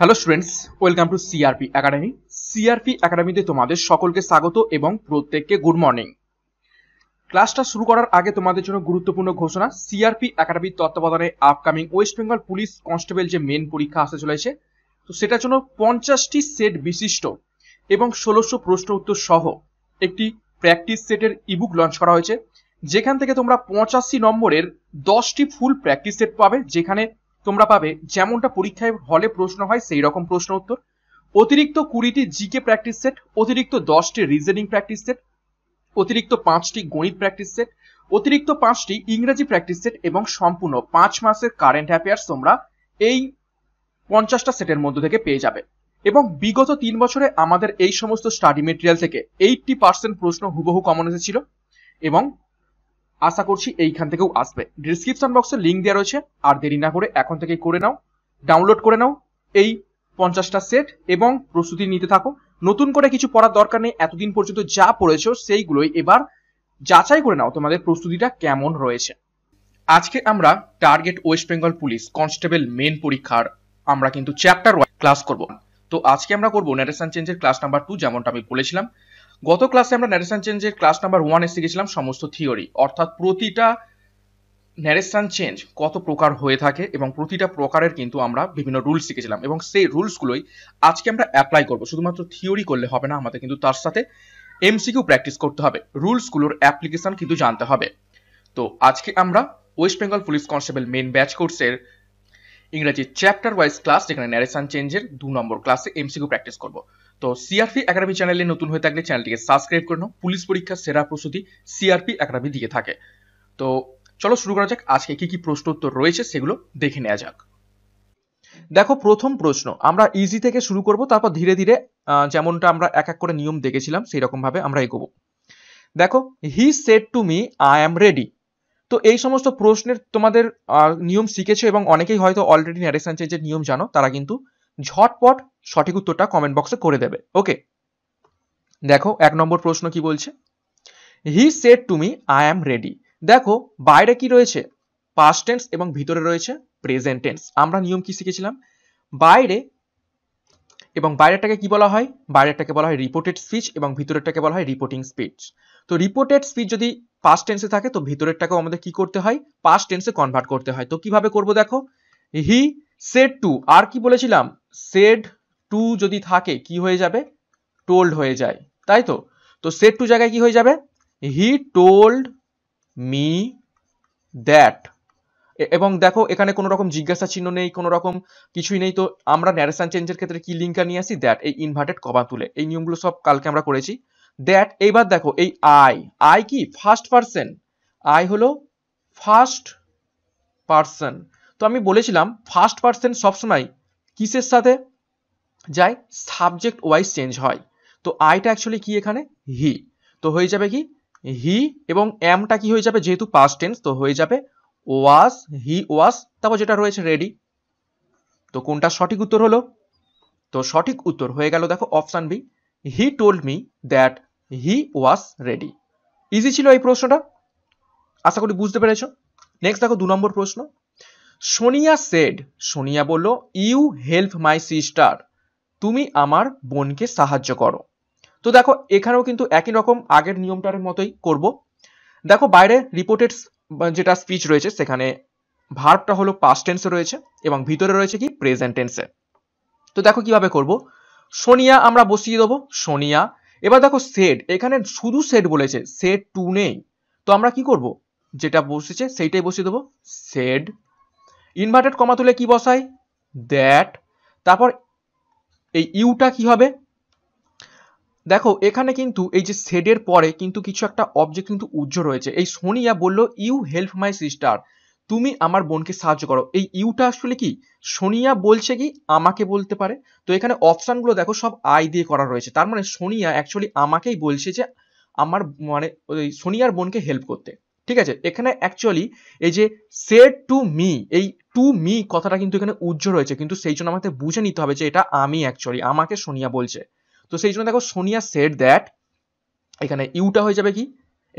hello students welcome to CRP academy CRP একাডেমিতে তোমাদের সকলকে স্বাগত এবং প্রত্যেককে গুড মর্নিং ক্লাসটা শুরু করার আগে তোমাদের জন্য গুরুত্বপূর্ণ ঘোষণা সিআরপি একাডেমির তত্ত্বাবধানে upcoming West Bengal police constable যে মেন পরীক্ষা আসতে চলেছে তো সেটার জন্য পঞ্চাশটি সেট বিশিষ্ট এবং ষোলোশো প্রশ্ন উত্তর সহ একটি প্র্যাকটিস সেটের ইবুক লঞ্চ করা হয়েছে যেখান থেকে তোমরা পঁচাশি নম্বরের দশটি ফুল প্র্যাকটিস সেট পাবে যেখানে তোমরা পাবে যেমনটা পরীক্ষায় হলে প্রশ্ন হয় সেই রকম প্রশ্ন উত্তর অতিরিক্ত কুড়িটি জিকে প্র্যাকটিস সেট অতিরিক্ত দশটি রিজনিং প্র্যাকটিস সেট অতিরিক্ত পাঁচটি গণিত প্র্যাকটিস সেট অতিরিক্ত পাঁচটি ইংরেজি প্র্যাকটিস সেট এবং সম্পূর্ণ পাঁচ মাসের কারেন্ট অ্যাফেয়ার্স তোমরা এই পঞ্চাশটা সেটের মধ্যে থেকে পেয়ে যাবে এবং বিগত তিন বছরে আমাদের এই সমস্ত স্টাডি মেটেরিয়াল থেকে এইটটি পার্সেন্ট প্রশ্ন হুবহু কমন এসেছিল এবং আশা করছি এইখান থেকেও আসবে ডিসক্রিপশন বক্সে লিঙ্ক দেওয়া রয়েছে আর দেরি না করে এখন থেকে করে নাও ডাউনলোড করে নাও এই পঞ্চাশটা সেট এবং প্রস্তুতি নিতে থাকো নতুন করে কিছু পড়ার দরকার নেই এতদিন পর্যন্ত যা পড়েছ সেইগুলোই এবার যাচাই করে নাও তোমাদের প্রস্তুতিটা কেমন রয়েছে আজকে আমরা target West Bengal police constable main পরীক্ষার আমরা কিন্তু চ্যাপ্টার ওয়াইজ ক্লাস করব তো আজকে আমরা করবো ন্যারেশন চেঞ্জের ক্লাস নাম্বার টু যেমনটা আমি বলেছিলাম গত ক্লাসে আমরা ন্যারেশন চেঞ্জের ক্লাস নাম্বার ওয়ানে শিখেছিলাম সমস্ত থিওরি অর্থাৎ প্রতিটা ন্যারেশন চেঞ্জ কত প্রকার হয়ে থাকে এবং প্রতিটা প্রকারের কিন্তু আমরা বিভিন্ন রুলস শিখেছিলাম এবং সেই রুলসগুলোই আজকে আমরা অ্যাপ্লাই করবো শুধুমাত্র থিওরি করলে হবে না আমাদের কিন্তু তার সাথে এমসিকিউ প্র্যাকটিস করতে হবে রুলসগুলোর অ্যাপ্লিকেশন কিন্তু জানতে হবে তো আজকে আমরা West Bengal police constable main batch কোর্সের ইংরেজি চ্যাপ্টার ওয়াইজ ক্লাস যেখানে ন্যারেশন চেঞ্জের দু নম্বর ক্লাসে এমসিকিউ প্র্যাকটিস করবো তো সিআরপি একাডেমি চ্যানেলে নতুন হয়ে থাকলে চ্যানেলটিকে সাবস্ক্রাইব করে নাও পুলিশ পরীক্ষার সেরা প্রস্তুতি সিআরপি একাডেমি দিয়ে থাকে তো চলো শুরু করা যাক আজকে কি কি প্রশ্ন উত্তর রয়েছে সেগুলো দেখে নেওয়া যাক দেখো প্রথম প্রশ্ন আমরা ইজি থেকে শুরু করব তারপর ধীরে ধীরে যেমনটা আমরা এক এক করে নিয়ম দেখেছিলাম সেই ভাবে আমরা এগোবো দেখো he said to me I am ready তো এই সমস্ত প্রশ্নের তোমাদের নিয়ম শিখেছো এবং অনেকেই হয়তো অলরেডি ন্যারেশন চেঞ্জের নিয়ম জানো তারা কিন্তু ঝটপট সঠিক উত্তরটা কমেন্ট বক্সে করে দেবে ওকে দেখো এক নম্বর প্রশ্ন কি বলছে he said to me I am ready দেখো বাইরে কি রয়েছে পাস্ট টেন্স এবং ভিতরে রয়েছে প্রেজেন্ট টেন্স আমরা নিয়ম কি শিখেছিলাম বাইরে এবং বাইরেরটাকে কি বলা হয় বাইরেরটাকে বলা হয় রিপোর্টেড স্পিচ এবং ভিতরেরটাকে বলা হয় রিপোর্টিং স্পিচ তো রিপোর্টেড স্পিচ যদি পাস্ট টেন্সে থাকে তো ভিতরেরটাকেও আমাদের কি করতে হয় পাস্ট টেন্সে কনভার্ট করতে হয় তো কিভাবে করব দেখো হি সেট টু আর কি বলেছিলাম সেড টু যদি থাকে কি হয়ে যাবে টোল্ড হয়ে যায় তাই তো তো সেড টু জায়গায় কি হয়ে যাবে হি টোল্ড মি দ্যাট এবং দেখো এখানে কোনো রকম জিজ্ঞাসা চিহ্ন নেই কোনো রকম কিছুই নেই তো আমরা ন্যারেশন চেঞ্জের ক্ষেত্রে কি লিঙ্কটা নিয়ে আসি দ্যাট এই ইনভার্টেড কমা তুলে এই নিয়মগুলো সব কালকে আমরা করেছি দ্যাট এইবার দেখো এই আই আই কি ফার্স্ট পার্সন আই হলো ফার্স্ট পার্সন তো আমি বলেছিলাম ফার্স্ট পার্সন সবসময় কিসের সাথে যায় সাবজেক্ট ওয়াইজ চেঞ্জ হয় তো আইটা অ্যাকচুয়ালি কি এখানে হি তো হয়ে যাবে কি হি এবং অ্যামটা কি হয়ে যাবে যেহেতু পাস্ট টেন্স তো হয়ে যাবে ওয়াস হি ওয়াস তারপর যেটা রয়েছে রেডি তো কোনটা সঠিক উত্তর হলো তো সঠিক উত্তর হয়ে গেল দেখো option B he told me that he was ready easy ছিল এই প্রশ্নটা আশা করি বুঝতে পেরেছ নেক্সট দেখো দু নম্বর প্রশ্ন সোনিয়া সেড সোনিয়া বলল ইউ হেল্প মাই সিস্টার তুমি আমার বোনকে সাহায্য করো তো দেখো এখানেও কিন্তু একই রকম আগের নিয়মটার মতোই করব দেখো বাইরে রিপোর্টেড যেটা স্পিচ রয়েছে সেখানে ভার্বটা হলো পাস্ট টেন্সে রয়েছে এবং ভিতরে রয়েছে কি প্রেজেন্ট টেন্সে তো দেখো কিভাবে করব সোনিয়া আমরা বসিয়ে দেবো সোনিয়া এবার দেখো সেড এখানে শুধু সেড বলেছে সেড টু নেই তো আমরা কি করব যেটা বসেছে সেইটাই বসিয়ে দেবো সেড ইনভার্টেড কমা তুলে কি বসাই দ্যাট তারপর এই ইউটা কি হবে দেখো এখানে কিন্তু এই যে সেডের পরে কিন্তু কিছু একটা অবজেক্ট কিন্তু উজ্জ্ব রয়েছে এই সোনিয়া বলল ইউ হেল্প মাই সিস্টার তুমি আমার বোনকে সাহায্য করো এই ইউটা আসলে কি সোনিয়া বলছে কি আমাকে বলতে পারে তো এখানে অপশানগুলো দেখো সব আই দিয়ে করা রয়েছে তার মানে সোনিয়া অ্যাকচুয়ালি আমাকেই বলছে যে আমার মানে ওই সোনিয়ার বোনকে হেল্প করতে ঠিক আছে এখানে অ্যাকচুয়ালি এই যে সে টু মি এই টু মি কথাটা কিন্তু এখানে উজ্জ্বল রয়েছে কিন্তু সেই জন্য আমাকে বুঝে নিতে হবে যে এটা আমি অ্যাকচুয়ালি আমাকে সোনিয়া বলছে তো সেই জন্য দেখো সোনিয়া সেট দ্যাট এখানে ইউটা হয়ে যাবে কি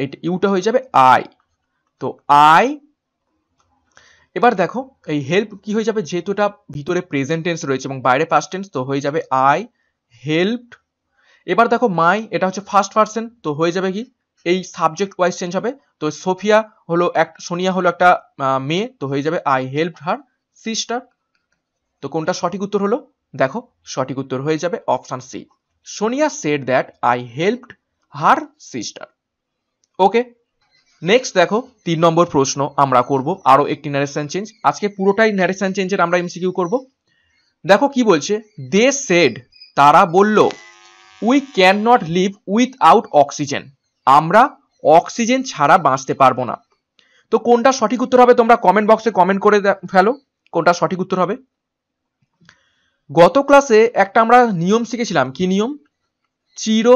এইটা ইউটা হয়ে যাবে আই তো আই এবার দেখো এই হেল্প কি হয়ে যাবে যেহেতু এটা ভিতরে প্রেজেন্ট টেন্স রয়েছে এবং বাইরে পাস্ট টেন্স তো হয়ে যাবে আই হেল্পড এবার দেখো মাই এটা হচ্ছে ফার্স্ট পার্সন তো হয়ে যাবে কি এই সাবজেক্ট ওয়াইজ চেঞ্জ হবে তো সোফিয়া হলো এক সোনিয়া হলো একটা মেয়ে তো হয়ে যাবে আই হেল্প হার সিস্টার তো কোনটা সঠিক উত্তর হলো দেখো সঠিক উত্তর হয়ে যাবে option C Sonia said that I helped her sister okay next দেখো তিন নম্বর প্রশ্ন আমরা করব আরও একটি ন্যারেশন চেঞ্জ আজকে পুরোটাই ন্যারেশন চেঞ্জের আমরা এমসিকিউ করব দেখো কি বলছে দে সেড তারা বলল we can not live without oxygen আমরা অক্সিজেন ছাড়া বাঁচতে পারবো না তো কোনটা সঠিক উত্তর হবে তোমরা কমেন্ট বক্সে কমেন্ট করে ফেলো কোনটা সঠিক উত্তর হবে গত ক্লাসে একটা আমরা নিয়ম শিখেছিলাম কি নিয়ম চির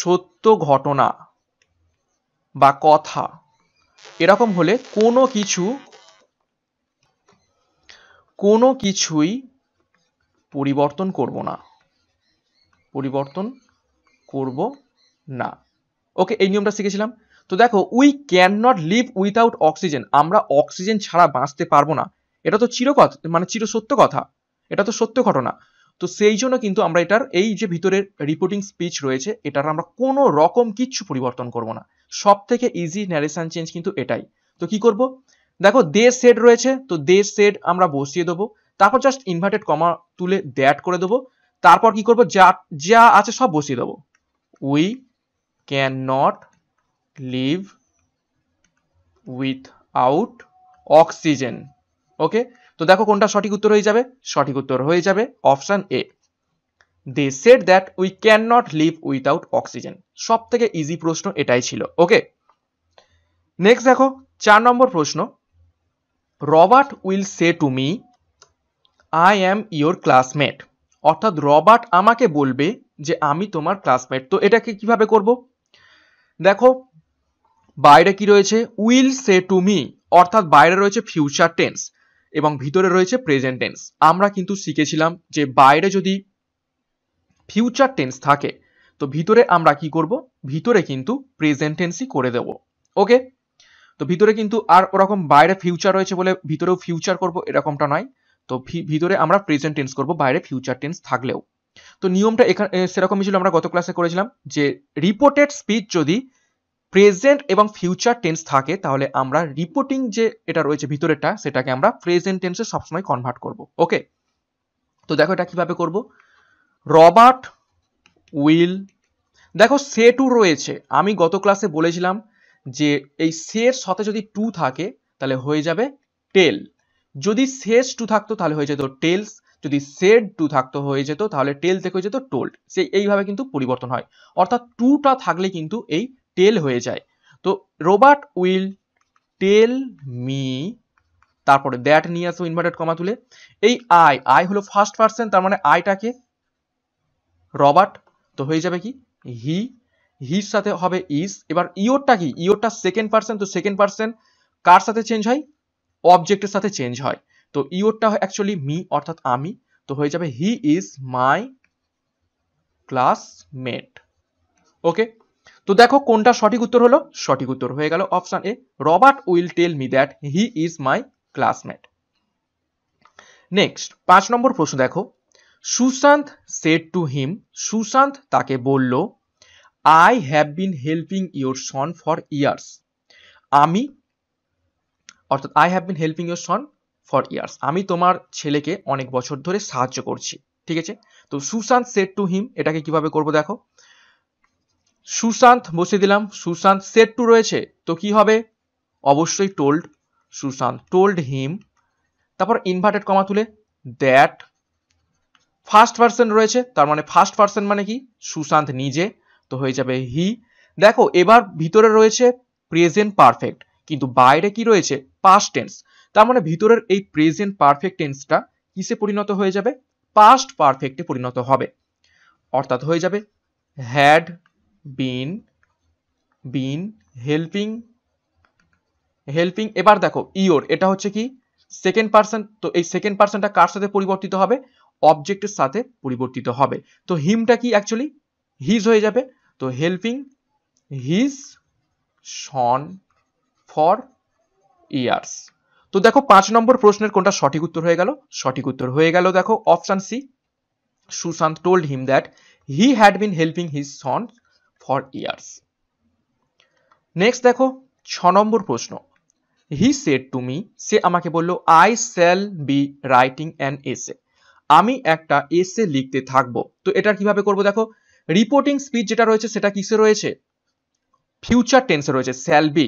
সত্য ঘটনা বা কথা এরকম হলে কোনো কিছু কোনো কিছুই পরিবর্তন করব না পরিবর্তন করব না ওকে এই নিয়মটা শিখেছিলাম তো দেখো we can not live without oxygen আমরা অক্সিজেন ছাড়া বাঁচতে পারবো না এটা তো চিরকথ মানে চিরসত্য কথা এটা তো সত্য ঘটনা তো সেই জন্য কিন্তু আমরা এটার এই যে ভিতরের রিপোর্টিং স্পিচ রয়েছে এটার আমরা কোনো রকম কিচ্ছু পরিবর্তন করব না সব থেকে ইজি ন্যারেশন চেঞ্জ কিন্তু এটাই তো কি করব দেখো দে সেড রয়েছে তো দে সেড আমরা বসিয়ে দেবো তারপর জাস্ট ইনভার্টেড কমা তুলে দ্যাট করে দেবো তারপর কি করব যা যা আছে সব বসিয়ে দেবো we cannot live without oxygen okay তো দেখো কোনটা সঠিক উত্তর হয়ে যাবে সঠিক উত্তর হয়ে যাবে option A they said that we can not live without oxygen সব থেকে ইজি প্রশ্ন এটাই ছিল ওকে নেক্সট দেখো চার নম্বর প্রশ্ন Robert will say to me I am your classmate অর্থাৎ রবার্ট আমাকে বলবে যে আমি তোমার ক্লাসমেট তো এটাকে কিভাবে করবো দেখো বাইরে কি রয়েছে উইল সে টু মি অর্থাৎ বাইরে রয়েছে ফিউচার টেন্স এবং ভিতরে রয়েছে প্রেজেন্ট টেন্স আমরা কিন্তু শিখেছিলাম যে বাইরে যদি ফিউচার টেন্স থাকে তো ভিতরে আমরা কি করব ভিতরে কিন্তু প্রেজেন্ট টেন্সই করে দেব ওকে তো ভিতরে কিন্তু আর ওরকম বাইরে ফিউচার রয়েছে বলে ভিতরেও ফিউচার করব এরকমটা নয় তো ভিতরে আমরা প্রেজেন্ট টেন্স করব বাইরে ফিউচার টেন্স থাকলেও তো নিয়মটা এখানে সেরকমই ছিল আমরা গত ক্লাসে করেছিলাম যে রিপোর্টেড স্পিচ যদি প্রেজেন্ট এবং ফিউচার টেন্স থাকে তাহলে আমরা রিপোর্টিং যে এটা রয়েছে ভিতরেটা সেটাকে আমরা প্রেজেন্ট টেন্সে সবসময় কনভার্ট করব ওকে তো দেখো এটা কিভাবে করব রবার্ট উইল দেখো সে টু রয়েছে আমি গত ক্লাসে বলেছিলাম যে এই সের সাথে যদি টু থাকে তাহলে হয়ে যাবে টেল যদি শেষ টু থাকতো তাহলে হয়ে যেত টেলস যদি সেড টু থাকতো হয়ে যেত তাহলে টেল থেকে হয়ে যেত টোল্ড সেই এইভাবে কিন্তু পরিবর্তন হয় অর্থাৎ টুটা থাকলে কিন্তু এই টেল হয়ে যায় তো রোবার্ট উইল টেল মি তারপরে দ্যাট নিয়ে আসো ইনভার্টেড কমা তুলে এই আই আই হলো ফার্স্ট পার্সন তার মানে আইটাকে রবার্ট তো হয়ে যাবে কি হি হির সাথে হবে ইস এবার ইওরটা কি ইওরটা সেকেন্ড পার্সন তো সেকেন্ড পার্সন কার সাথে চেঞ্জ হয় অবজেক্টের সাথে চেঞ্জ হয় তো ইওরটা অ্যাকচুয়ালি মি অর্থাৎ আমি তো হয়ে যাবে হি ইজ মাই ক্লাসমেট ওকে তো দেখো কোনটা সঠিক উত্তর হলো সঠিক উত্তর হয়ে গেল option A Robert will tell me that he is my classmate next পাঁচ নম্বর প্রশ্ন দেখো Sushant said to him Sushant তাকে বলল I have been helping your son for years আমি অর্থাৎ I have been helping your son for years আমি তোমার ছেলেকে অনেক বছর ধরে সাহায্য করছি ঠিক আছে তো সুশান্ত সেট টু হিম এটাকে কিভাবে করব দেখো সুশান্ত বসিয়ে দিলাম সুশান্ত সেট টু রয়েছে তো কি হবে অবশ্যই টোল্ড সুশান্ত টোল্ড হিম তারপর ইনভার্টেড কমা তুলে দ্যাট ফার্স্ট পার্সন রয়েছে তার মানে ফার্স্ট পার্সন মানে কি সুশান্ত নিজে তো হয়ে যাবে হি দেখো এবার ভিতরে রয়েছে প্রেজেন্ট পারফেক্ট কিন্তু বাইরে কি রয়েছে পাস্ট টেন্স তার মানে ভিতরের এই প্রেজেন্ট পারফেক্ট টেন্সটা কিসে পরিণত হয়ে যাবে পাস্ট পারফেক্টে পরিণত হবে অর্থাৎ হয়ে যাবে had been been helping helping এবার দেখো ইওর এটা হচ্ছে কি সেকেন্ড পার্সন তো এই সেকেন্ড পার্সনটা কার সাথে পরিবর্তিত হবে অবজেক্টের সাথে পরিবর্তিত হবে তো হিমটা কি অ্যাকচুয়ালি হিজ হয়ে যাবে তো helping his son for years তো দেখো পাঁচ নম্বর প্রশ্নের কোনটা সঠিক উত্তর হয়ে গেল সঠিক উত্তর হয়ে গেল দেখো option C Sushant told him that he had been helping his son for years next দেখো ছ নম্বর প্রশ্ন হি সেড টু মি সে আমাকে বলল I shall be writing an essay আমি একটা এসে লিখতে থাকবো তো এটা কিভাবে করব দেখো রিপোর্টিং স্পিচ যেটা রয়েছে সেটা কিসে রয়েছে ফিউচার টেন্সে রয়েছে শ্যাল বি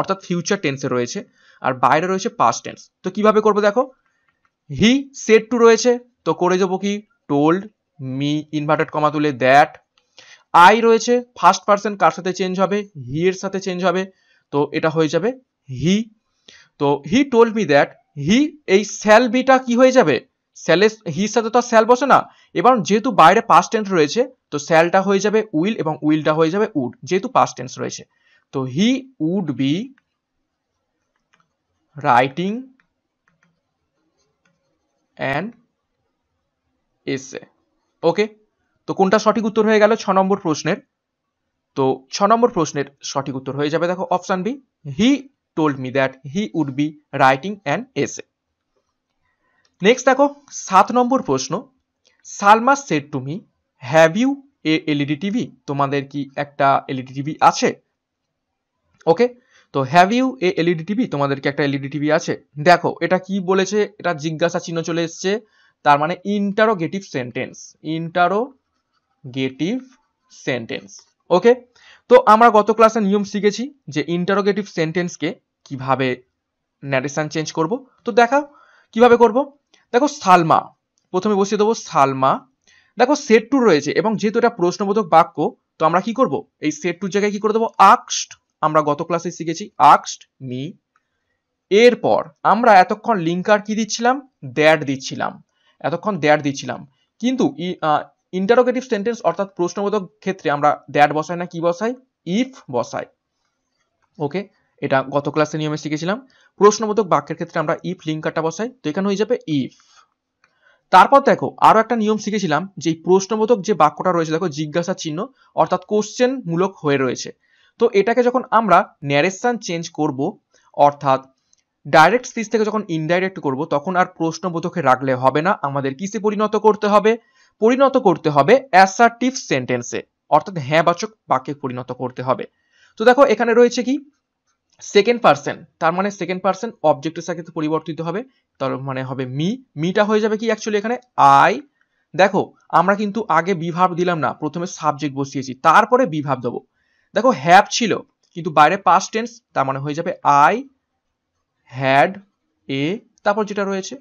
অর্থাৎ ফিউচার টেন্সে রয়েছে আর বাইরে রয়েছে পাস্ট টেন্স তো কিভাবে করব দেখো হি সেট টু রয়েছে তো করে যাবো কি টোল্ড মি ইনভার্টেড কমা তুলে দ্যাট আই রয়েছে ফার্স্ট পার্সন কার সাথে চেঞ্জ হবে হি এর সাথে চেঞ্জ হবে তো এটা হয়ে যাবে হি তো he told me that he এই স্যাল বিটা কি হয়ে যাবে স্যালে হির সাথে তো আর স্যাল বসে না এবার যেহেতু বাইরে পাস্ট টেন্স রয়েছে তো স্যালটা হয়ে যাবে উইল এবং উইলটা হয়ে যাবে উড যেহেতু পাস্ট টেন্স রয়েছে তো he would be writing and essay okay তো কোনটা সঠিক উত্তর হয়ে গেল ছ নম্বর প্রশ্নের তো ছ নম্বর প্রশ্নের সঠিক উত্তর হয়ে যাবে দেখো option B he told me that he would be writing and essay next দেখো সাত নম্বর প্রশ্ন Salma said to me have you a LED TV তোমাদের কি একটা এলইডি টিভি আছে ওকে তো have you a LED TV তোমাদেরকে একটা এলইডি টিভি e আছে দেখো এটা কি বলেছে এটা জিজ্ঞাসা চিহ্ন চলে এসছে তার মানে interrogative sentence interrogative sentence okay তো আমরা গত ক্লাসে নিয়ম শিখেছি যে ইন্টারোগেটিভ সেন্টেন্সকে কিভাবে ন্যারেশন চেঞ্জ করব তো দেখা কিভাবে করব দেখো সালমা প্রথমে বসিয়ে দেবো সালমা দেখো সেট টু রয়েছে এবং যেহেতু এটা প্রশ্নবোধক বাক্য তো আমরা কি করব এই সেট টুর জায়গায় কি করে দেবো আক্সড আমরা গত ক্লাসে শিখেছি আক্সড মি এরপর আমরা এতক্ষণ লিঙ্কার কি দিচ্ছিলাম দ্যাট দিচ্ছিলাম এতক্ষণ দ্যাট দিচ্ছিলাম কিন্তু ইন্টারোগেটিভ সেন্টেন্স অর্থাৎ প্রশ্নবোধক ক্ষেত্রে আমরা দ্যাট বসাই না কি বসাই ইফ বসাই ওকে এটা গত ক্লাসে নিয়মে শিখেছিলাম প্রশ্নবোধক বাক্যের ক্ষেত্রে আমরা ইফ লিঙ্কারটা বসাই তো এখানে হয়ে যাবে ইফ তারপর দেখো আরো একটা নিয়ম শিখেছিলাম যে প্রশ্নবোধক যে বাক্যটা রয়েছে দেখো জিজ্ঞাসা চিহ্ন অর্থাৎ কোশ্চেন মূলক হয়ে রয়েছে তো এটাকে যখন আমরা ন্যারেশন চেঞ্জ করব অর্থাৎ ডাইরেক্ট সিস থেকে যখন ইনডাইরেক্ট করব তখন আর প্রশ্নবোধকে রাখলে হবে না আমাদের কিসে পরিণত করতে হবে পরিণত করতে হবে অ্যাসার্টিভ সেন্টেন্সে অর্থাৎ হ্যাঁ বাচক বাক্যে পরিণত করতে হবে তো দেখো এখানে রয়েছে কি সেকেন্ড পার্সন তার মানে সেকেন্ড পার্সন অবজেক্টের সাথে পরিবর্তিত হবে তার মানে হবে মি মিটা হয়ে যাবে কি অ্যাকচুয়ালি এখানে আই দেখো আমরা কিন্তু আগে বিভাব দিলাম না প্রথমে সাবজেক্ট বসিয়েছি তারপরে বিভাব দেবো দেখো হ্যাভ ছিল কিন্তু বাইরে পাস্ট টেন্স তার মানে হয়ে যাবে আই হ্যাড এ তারপর যেটা রয়েছে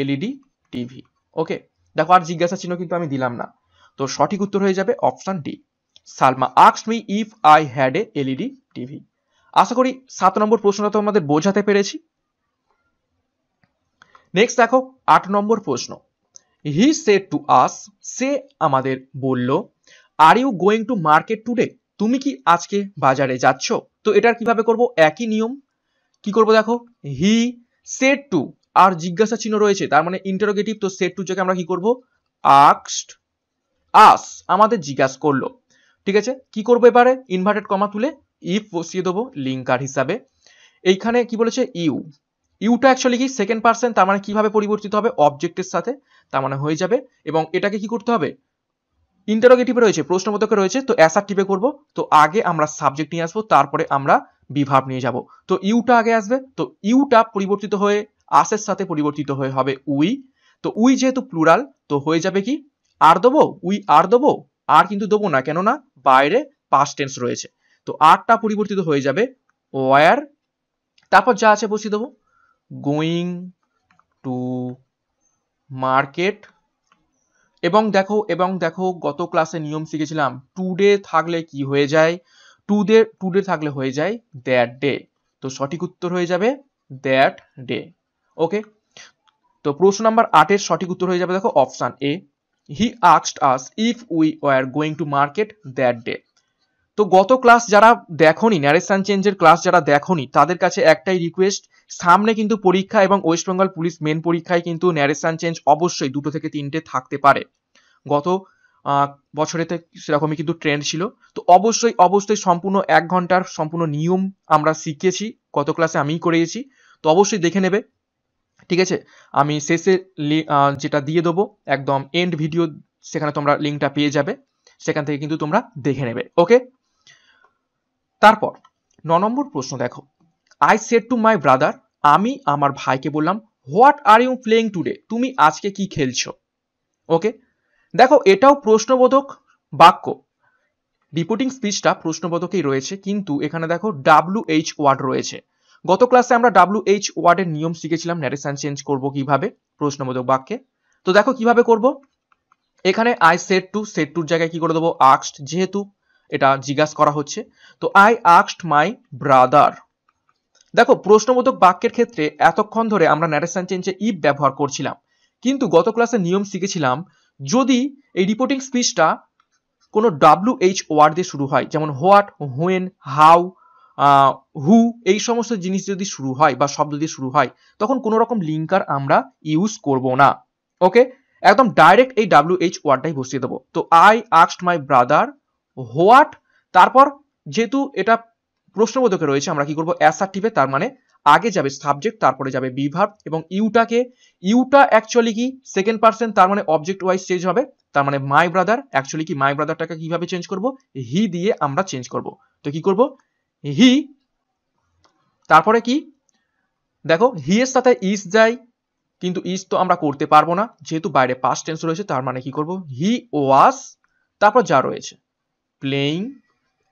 এলইডি টিভি ওকে দেখো আর জিজ্ঞাসা চিহ্ন কিন্তু আমি দিলাম না তো সঠিক উত্তর হয়ে যাবে অপশান ডি সালমা আক্স me if I had a LED TV আশা করি সাত নম্বর প্রশ্নটা তোমাদের বোঝাতে পেরেছি নেক্সট দেখো আট নম্বর প্রশ্ন হি সে টু আস সে আমাদের বলল are you going to market today তুমি কি আজকে বাজারে যাচ্ছ তো এটার কিভাবে করব একই নিয়ম কি করব দেখো হি সেট টু আর জিজ্ঞাসা চিহ্ন রয়েছে তার মানে ইন্টারোগেটিভ তো সেট টু যোগে আমরা কি করবো আক্সড আস আমাদের জিজ্ঞাসা করলো ঠিক আছে কি করবো এবারে ইনভার্টেড কমা তুলে ইফ বসিয়ে দেবো লিঙ্কার হিসাবে এইখানে কি বলেছে ইউ ইউটা অ্যাকচুয়ালি কি সেকেন্ড পার্সেন্ট তার মানে কিভাবে পরিবর্তিত হবে অবজেক্টের সাথে তার মানে হয়ে যাবে এবং এটাকে কি করতে হবে ইন্টারোগেটিভে রয়েছে প্রশ্নবোধকে রয়েছে তো অ্যাসারটিভে করব তো আগে আমরা সাবজেক্ট নিয়ে আসবো তারপরে আমরা বিভাব নিয়ে যাব তো ইউটা আগে আসবে তো ইউটা পরিবর্তিত হয়ে আসের সাথে পরিবর্তিত হয়ে হবে উই তো উই যেহেতু প্লুরাল তো হয়ে যাবে কি আর দেবো উই আর দেবো আর কিন্তু দেবো না কেননা বাইরে পাস টেন্স রয়েছে তো আরটা পরিবর্তিত হয়ে যাবে ওয়ার তারপর যা আছে বসিয়ে দেবো গোয়িং টু মার্কেট এবং দেখো এবং দেখো গত ক্লাসে নিয়ম শিখেছিলাম টু ডে থাকলে কি হয়ে যায় টু ডে টু ডে থাকলে হয়ে যায় দ্যাট ডে তো সঠিক উত্তর হয়ে যাবে দ্যাট ডে ওকে তো প্রশ্ন নাম্বার আটের সঠিক উত্তর হয়ে যাবে দেখো অপশান এ হি আক্সড us if we were going to market that day তো গত ক্লাস যারা দেখনি ন্যারেশন চেঞ্জের ক্লাস যারা দেখনি তাদের কাছে একটাই রিকোয়েস্ট সামনে কিন্তু পরীক্ষা এবং ওয়েস্ট বেঙ্গল পুলিশ মেন পরীক্ষায় কিন্তু ন্যারেশন চেঞ্জ অবশ্যই দুটো থেকে তিনটে থাকতে পারে গত বছরেতে সেরকমই কিন্তু ট্রেন্ড ছিল তো অবশ্যই অবশ্যই সম্পূর্ণ এক ঘন্টার সম্পূর্ণ নিয়ম আমরা শিখেছি গত ক্লাসে আমিই করেছি তো অবশ্যই দেখে নেবে ঠিক আছে আমি শেষে যেটা দিয়ে দেবো একদম এন্ড ভিডিও সেখানে তোমরা লিঙ্কটা পেয়ে যাবে সেখান থেকে কিন্তু তোমরা দেখে নেবে ওকে তারপর ন নম্বর প্রশ্ন দেখো I said to my brother আমি আমার ভাইকে বললাম what are you playing today তুমি আজকে কি খেলছো ওকে দেখো এটাও প্রশ্নবোধক বাক্য রিপোর্টিং স্পিচটা প্রশ্নবোধকেই রয়েছে কিন্তু এখানে দেখো ডাব্লু এইচ ওয়ার্ড রয়েছে গত ক্লাসে আমরা ডাব্লু এইচ ওয়ার্ডের নিয়ম শিখেছিলাম ন্যারেশন চেঞ্জ করব কিভাবে প্রশ্নবোধক বাক্যে তো দেখো কিভাবে করব এখানে আই সেট টু সেট টুর জায়গায় কি করে দেবো আক্সড যেহেতু এটা জিজ্ঞাসা করা হচ্ছে তো আই আক্সড মাই ব্রাদার দেখো প্রশ্নবোধক বাক্যের ক্ষেত্রে এতক্ষণ ধরে আমরা ন্যারেশন চেঞ্জে ইফ ব্যবহার করছিলাম কিন্তু গত ক্লাসে নিয়ম শিখেছিলাম যদি এই রিপোর্টিং স্পিচটা কোনো ডাব্লু এইচ ওয়ার্ড দিয়ে শুরু হয় যেমন হোয়াট হোয়েন হাউ হু এই সমস্ত জিনিস যদি শুরু হয় বা শব্দ দিয়ে শুরু হয় তখন কোনো রকম লিঙ্কার আমরা ইউজ করব না ওকে একদম ডাইরেক্ট এই ডাব্লু এইচ ওয়ার্ডটাই বসিয়ে দেবো তো আই আক্সড মাই ব্রাদার হোয়াট তারপর যেহেতু এটা প্রশ্নবোধকে রয়েছে আমরা কি করব অ্যাসার্টিভে তার মানে আগে যাবে সাবজেক্ট তারপরে যাবে বিভাগ এবং ইউটাকে ইউটা অ্যাকচুয়ালি কি সেকেন্ড পার্সেন তার মানে অবজেক্ট ওয়াইজ চেঞ্জ হবে তার মানে মাই ব্রাদার অ্যাকচুয়ালি কি মাই ব্রাদারটাকে কিভাবে চেঞ্জ করব হি দিয়ে আমরা চেঞ্জ করব তো কি করব হি তারপরে কি দেখো হি এর সাথে ইস যায় কিন্তু ইস তো আমরা করতে পারবো না যেহেতু বাইরে পাস্ট টেন্স রয়েছে তার মানে কি করব হি ওয়াস তারপর যা রয়েছে প্লেয়িং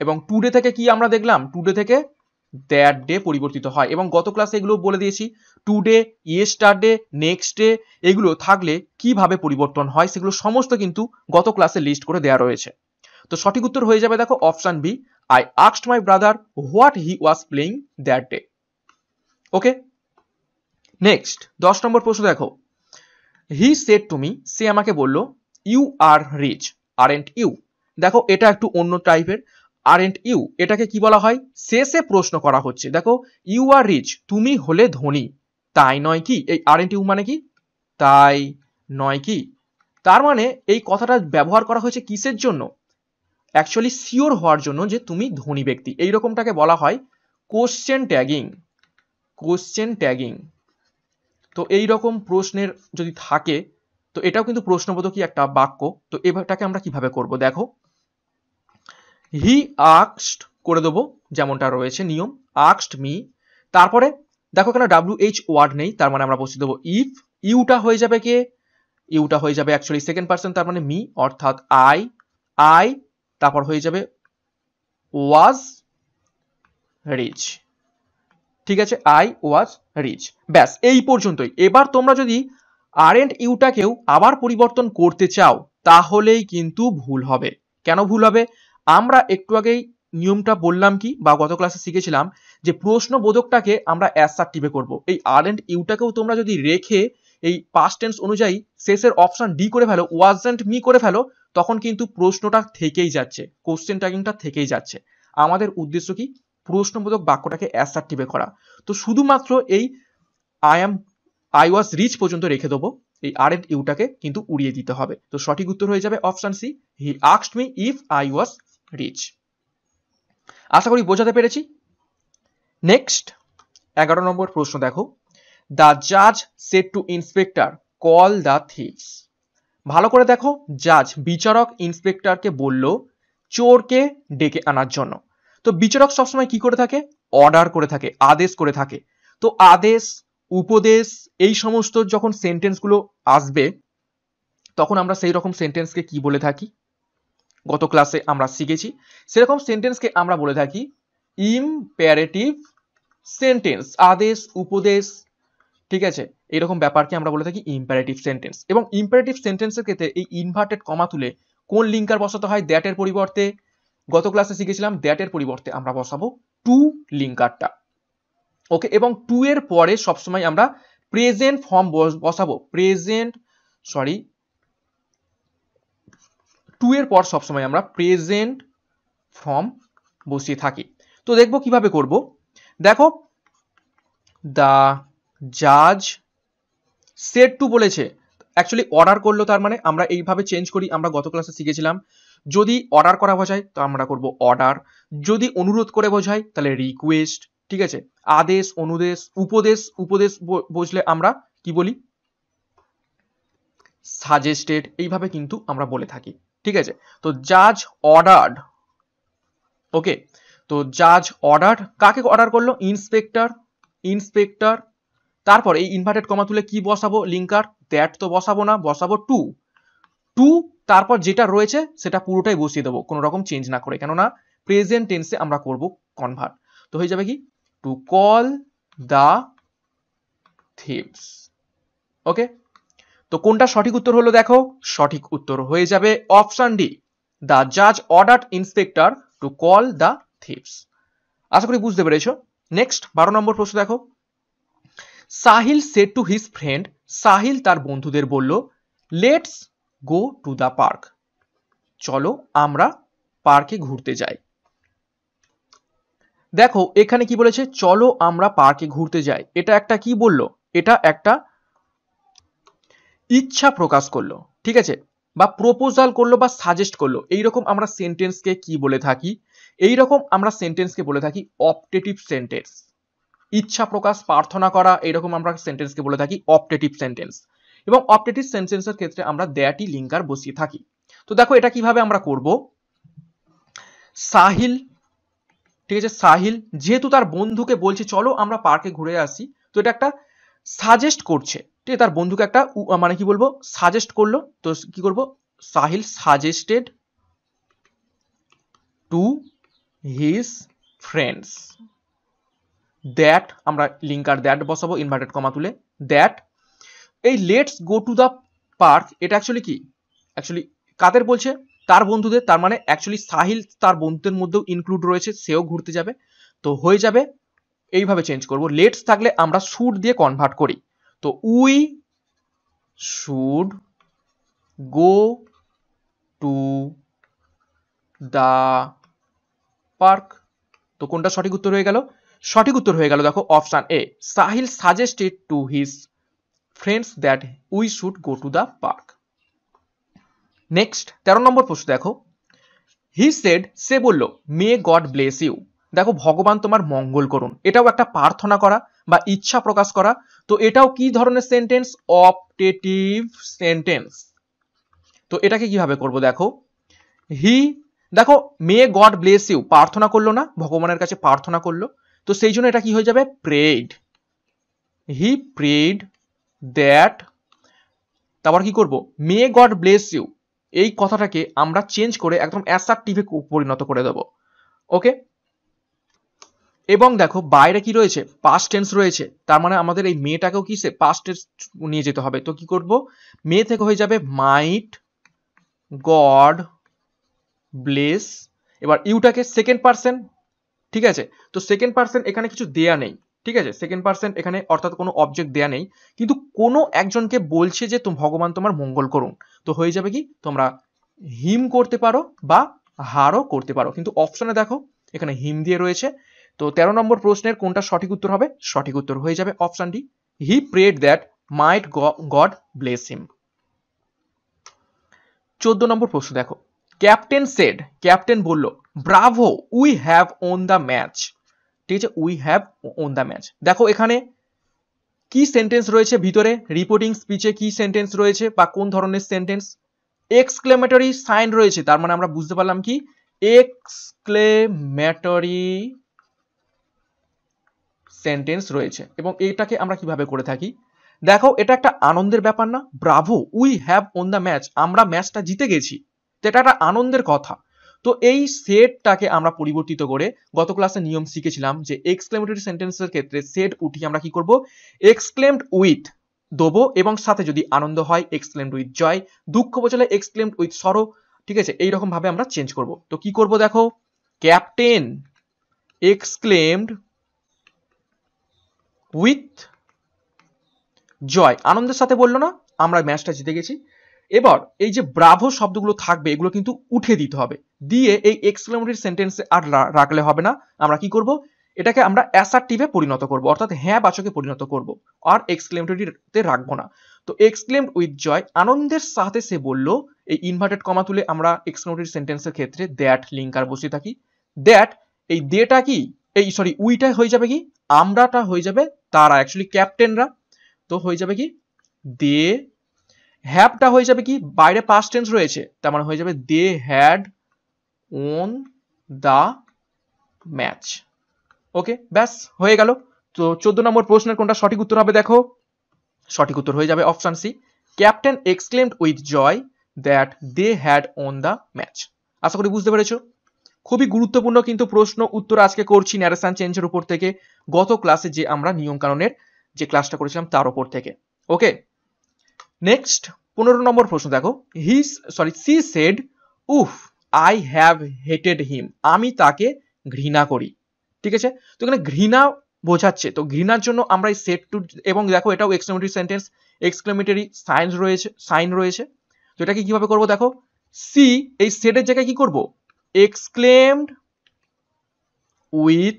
এবং টুডে থেকে কি আমরা দেখলাম টুডে থেকে দ্যাট ডে পরিবর্তিত হয় এবং গত ক্লাসে এগুলো বলে দিয়েছি টুডে ইয়েস্টারডে নেক্সট ডে এগুলো থাকলে কিভাবে পরিবর্তন হয় সেগুলো সমস্ত কিন্তু গত ক্লাসে লিস্ট করে দেয়া রয়েছে তো সঠিক উত্তর হয়ে যাবে দেখো option B I asked my brother what he was playing that day okay next দশ নম্বর প্রশ্ন দেখো হি সেট টু মি সে আমাকে বলল ইউ আর রিচ আর এন্ড ইউ দেখো এটা একটু অন্য টাইপের আর এন্ড ইউ এটাকে কি বলা হয় শেষে প্রশ্ন করা হচ্ছে দেখো ইউ আর রিচ তুমি হলে ধনী তাই নয় কি এই আর এন্ড ইউ মানে কি তাই নয় কি তার মানে এই কথাটা ব্যবহার করা হয়েছে কিসের জন্য অ্যাকচুয়ালি শিওর হওয়ার জন্য যে তুমি ধনী ব্যক্তি এই রকমটাকে বলা হয় কোশ্চেন ট্যাগিং কোশ্চেন ট্যাগিং তো এই রকম প্রশ্নের যদি থাকে তো এটাও কিন্তু প্রশ্নবোধকই একটা বাক্য তো এবারটাকে আমরা কিভাবে করব দেখো হি আক্সড করে দেবো যেমনটা রয়েছে নিয়ম আক্সড মি তারপরে দেখো কেন ডাব্লিউ এইচ ওয়ার্ড নেই তার মানে আমরা বসে দেবো ইফ ইউটা হয়ে যাবে কে ইউটা হয়ে যাবে অ্যাকচুয়ালি সেকেন্ড পার্সন তার মানে মি অর্থাৎ আই আই তারপর হয়ে যাবে ওয়াজ রিচ ঠিক আছে আই ওয়াজ রিচ ব্যাস এই পর্যন্তই এবার তোমরা যদি আর এন্ড ইউটাকেও আবার পরিবর্তন করতে চাও তাহলেই কিন্তু ভুল হবে কেন ভুল হবে আমরা একটু আগেই নিয়মটা বললাম কি বা গত ক্লাসে শিখেছিলাম যে প্রশ্নবোধকটাকে আমরা অ্যাসার্টিভে করব এই আর এন্ড ইউটাকেও তোমরা যদি রেখে এই পাস্ট টেন্স অনুযায়ী শেষের অপশন ডি করে ফেলো ওয়াজ ওয়াজেন্ট মি করে ফেলো তখন কিন্তু প্রশ্নটা থেকেই যাচ্ছে কোশ্চেন ট্যাগিংটা থেকেই যাচ্ছে আমাদের উদ্দেশ্য কি প্রশ্নবোধক বাক্যটাকে অ্যাসার্টিভে করা তো শুধুমাত্র এই I am I was rich পর্যন্ত রেখে দেবো এই আর এন্ড ইউটাকে কিন্তু উড়িয়ে দিতে হবে তো সঠিক উত্তর হয়ে যাবে অপশান সি হি আক্সড me if I was rich আশা করি বোঝাতে পেরেছি নেক্সট এগারো নম্বর প্রশ্ন দেখো দ্য জাজ said to inspector call the thieves ভালো করে দেখো জাজ বিচারক ইন্সপেক্টরকে বলল চোরকে ডেকে আনার জন্য তো বিচারক সবসময় কি করে থাকে অর্ডার করে থাকে আদেশ করে থাকে তো আদেশ উপদেশ এই সমস্ত যখন সেন্টেন্সগুলো আসবে তখন আমরা সেই রকম সেন্টেন্সকে কি বলে থাকি গত ক্লাসে আমরা শিখেছি সেরকম সেন্টেন্সকে আমরা বলে থাকি ইম্প্যারেটিভ সেন্টেন্স আদেশ উপদেশ ঠিক আছে এরকম ব্যাপারকে আমরা বলে থাকি ইম্প্যারেটিভ সেন্টেন্স এবং ইম্প্যারেটিভ সেন্টেন্সের ক্ষেত্রে এই ইনভার্টেড কমা তুলে কোন লিঙ্কার বসাতে হয় দ্যাটের পরিবর্তে গত ক্লাসে শিখেছিলাম দ্যাটের পরিবর্তে আমরা বসাবো টু লিঙ্কারটা ওকে এবং টু এর পরে সবসময় আমরা প্রেজেন্ট ফর্ম বসাবো প্রেজেন্ট সরি টু এর পর সবসময় আমরা প্রেজেন্ট ফর্ম বসিয়ে থাকি তো দেখব কিভাবে করব দেখো দ্য জাজ সেট টু বলেছে অ্যাকচুয়ালি অর্ডার করলো তার মানে আমরা এইভাবে চেঞ্জ করি আমরা গত ক্লাসে শিখেছিলাম যদি অর্ডার করা বোঝায় তো আমরা করব অর্ডার যদি অনুরোধ করে বোঝায় তাহলে রিকোয়েস্ট ঠিক আছে আদেশ অনুদেশ উপদেশ উপদেশ বুঝলে আমরা কি বলি সাজেস্টেড এইভাবে কিন্তু আমরা বলে থাকি ঠিক আছে তো জাজ অর্ডার্ড ওকে তো জাজ অর্ডার কাকে অর্ডার করলো ইন্সপেক্টর ইন্সপেক্টর তারপর এই ইনভার্টেড কমা তুলে কি বসাবো লিঙ্কার দ্যাট তো বসাবো না বসাবো টু টু তারপর যেটা রয়েছে সেটা পুরোটাই বসিয়ে দেবো কোনো রকম চেঞ্জ না করে কেননা প্রেজেন্ট টেন্সে আমরা করব কনভার্ট তো হয়ে যাবে কি to call the thieves okay তো কোনটা সঠিক উত্তর হলো দেখো সঠিক উত্তর হয়ে যাবে অপশন ডি দ্য জাজ order inspector to call the thieves আশা করি বুঝতে পেরেছ নেক্সট বারো নম্বর প্রশ্ন দেখো Sahil said to his friend Sahil তার বন্ধুদের বলল let's go to the park চলো আমরা পার্কে ঘুরতে যাই দেখো এখানে কি বলেছে চলো আমরা পার্কে ঘুরতে যাই এটা একটা কি বলল এটা একটা ইচ্ছা প্রকাশ করলো ঠিক আছে বা প্রপোজাল করলো বা সাজেস্ট করলো এইরকম আমরা সেন্টেন্সকে কি বলে থাকি এই রকম আমরা সেন্টেন্সকে বলে থাকি অপটেটিভ সেন্টেন্স ইচ্ছা প্রকাশ প্রার্থনা করা এইরকম আমরা সেন্টেন্সকে বলে থাকি অপটেটিভ সেন্টেন্স এবং অপটেটিভ সেন্টেন্সের ক্ষেত্রে আমরা দেয়াটি লিঙ্কার বসিয়ে থাকি তো দেখো এটা কিভাবে আমরা করব সাহিল ঠিক আছে সাহিল যেহেতু তার বন্ধুকে বলছে চলো আমরা পার্কে ঘুরে আসি তো এটা একটা সাজেস্ট করছে ঠিক তার বন্ধুকে একটা মানে কি বলবো সাজেস্ট করলো তো কি করব Sahil suggested to his friends that আমরা লিঙ্ক আর দ্যাট বসাবো ইনভার্টেড কমা তুলে দ্যাট এই let's go to the park এটা অ্যাকচুয়ালি কি অ্যাকচুয়ালি কাদের বলছে তার বন্ধুদের তার মানে অ্যাকচুয়ালি সাহিল তার বন্ধুদের মধ্যেও ইনক্লুড রয়েছে সেও ঘুরতে যাবে তো হয়ে যাবে এইভাবে চেঞ্জ করব লেটস থাকলে আমরা শুট দিয়ে কনভার্ট করি তো we should go to the park তো কোনটা সঠিক উত্তর হয়ে গেল সঠিক উত্তর হয়ে গেল দেখো option A Sahil suggested to his friends that we should go to the park next তেরো নম্বর প্রশ্ন দেখো হি সেড সে বলল মে গড ব্লেস ইউ দেখো ভগবান তোমার মঙ্গল করুন এটাও একটা প্রার্থনা করা বা ইচ্ছা প্রকাশ করা তো এটাও কি ধরনের সেন্টেন্স অপটেটিভ সেন্টেন্স তো এটাকে কিভাবে করব দেখো হি দেখো মে গড ব্লেস ইউ প্রার্থনা করলো না ভগবানের কাছে প্রার্থনা করলো তো সেই জন্য এটা কি হয়ে যাবে প্রেড হি প্রেড দ্যাট তারপর কি করব মে গড ব্লেস ইউ এই কথাটাকে আমরা চেঞ্জ করে একদম অ্যাসার পরিণত করে দেব ওকে এবং দেখো বাইরে কি রয়েছে পাস্ট টেন্স রয়েছে তার মানে আমাদের এই মেয়েটাকেও কি সে পাস্ট টেন্স নিয়ে যেতে হবে তো কি করব মেয়ে থেকে হয়ে যাবে মাইট গড ব্লেস এবার ইউটাকে সেকেন্ড পার্সন ঠিক আছে তো সেকেন্ড পার্সন এখানে কিছু দেয়া নেই ঠিক আছে সেকেন্ড পার্সন এখানে অর্থাৎ কোনো অবজেক্ট দেয়া নেই কিন্তু কোনো একজনকে বলছে যে তুমি ভগবান তোমার মঙ্গল করুন তো হয়ে যাবে কি তোমরা হিম করতে পারো বা হারও করতে পারো কিন্তু অপশনে দেখো এখানে হিম দিয়ে রয়েছে তো তেরো নম্বর প্রশ্নের কোনটা সঠিক উত্তর হবে সঠিক উত্তর হয়ে যাবে option D he prayed that might God bless him চোদ্দ নম্বর প্রশ্ন দেখো ক্যাপ্টেন সেড ক্যাপ্টেন বলল bravo we have won the match ঠিক আছে we have won the match দেখো এখানে কি সেন্টেন্স রয়েছে ভিতরে রিপোর্টিং স্পিচে কি সেন্টেন্স রয়েছে বা কোন ধরনের সেন্টেন্স এক্সক্লেমেটরি সাইন রয়েছে তার মানে আমরা বুঝতে পারলাম কি এক্সক্লেমেটরি সেন্টেন্স রয়েছে এবং এটাকে আমরা কিভাবে করে থাকি দেখো এটা একটা আনন্দের ব্যাপার না bravo we have won the match আমরা ম্যাচটা জিতে গেছি তো এটা একটা আনন্দের কথা তো এই সেটটাকে আমরা পরিবর্তিত করে গত ক্লাসে নিয়ম শিখেছিলাম যে এক্সক্লেমেটরি সেন্টেন্সের ক্ষেত্রে সেট উঠিয়ে আমরা কি করব এক্সক্লেমড উইথ দেবো এবং সাথে যদি আনন্দ হয় এক্সক্লেমড উইথ জয় দুঃখ বোঝালে এক্সক্লেমড উইথ সরো ঠিক আছে এইরকমভাবে আমরা চেঞ্জ করব তো কি করব দেখো ক্যাপ্টেন এক্সক্লেমড উইথ জয় আনন্দের সাথে বললো না আমরা ম্যাচটা জিতে গেছি এবার এই যে ব্রাভো শব্দগুলো থাকবে এগুলো কিন্তু উঠে দিতে হবে দিয়ে এই এক্সক্লেমেটরি সেন্টেন্সে আর রাখলে হবে না আমরা কি করব এটাকে আমরা অ্যাসার্টিভে পরিণত করব অর্থাৎ হ্যাঁ বাচকে পরিণত করব আর এক্সক্লেমেটরিতে রাখবো না তো এক্সক্লেম উইথ জয় আনন্দের সাথে সে বলল এই ইনভার্টেড কমা তুলে আমরা এক্সক্লেমেটরি সেন্টেন্সের ক্ষেত্রে দ্যাট লিঙ্ক আর বসে থাকি দ্যাট এই দেটা কি এই সরি উইটা হয়ে যাবে কি আমরাটা হয়ে যাবে তারা অ্যাকচুয়ালি ক্যাপ্টেনরা তো হয়ে যাবে কি দে হ্যাপটা হয়ে যাবে কি বাইরে পাস্ট টেন্স রয়েছে তার মানে হয়ে যাবে they had won the match okay ব্যাস হয়ে গেল তো চোদ্দ নম্বর প্রশ্নের কোনটা সঠিক উত্তর হবে দেখো সঠিক উত্তর হয়ে যাবে option C captain exclaimed with joy that they had won the match আশা করি বুঝতে পেরেছো খুবই গুরুত্বপূর্ণ কিন্তু প্রশ্ন উত্তর আজকে করছি ন্যারেশন চেঞ্জের উপর থেকে গত ক্লাসে যে আমরা নিয়ম কানুনের যে ক্লাসটা করেছিলাম তার উপর থেকে ওকে নেক্সট পনেরো নম্বর প্রশ্ন দেখো হি সরি সি সেড উফ আই হ্যাভ হেটেড হিম আমি তাকে ঘৃণা করি ঠিক আছে তো এখানে ঘৃণা বোঝাচ্ছে তো ঘৃণার জন্য আমরা এই সেট টু এবং দেখো এটাও এক্সক্লেমেটরি সেন্টেন্স এক্সক্লেমেটরি সাইন রয়েছে সাইন রয়েছে তো এটাকে কিভাবে করব দেখো সি এই সেটের জায়গায় কি করব এক্সক্লেমড উইথ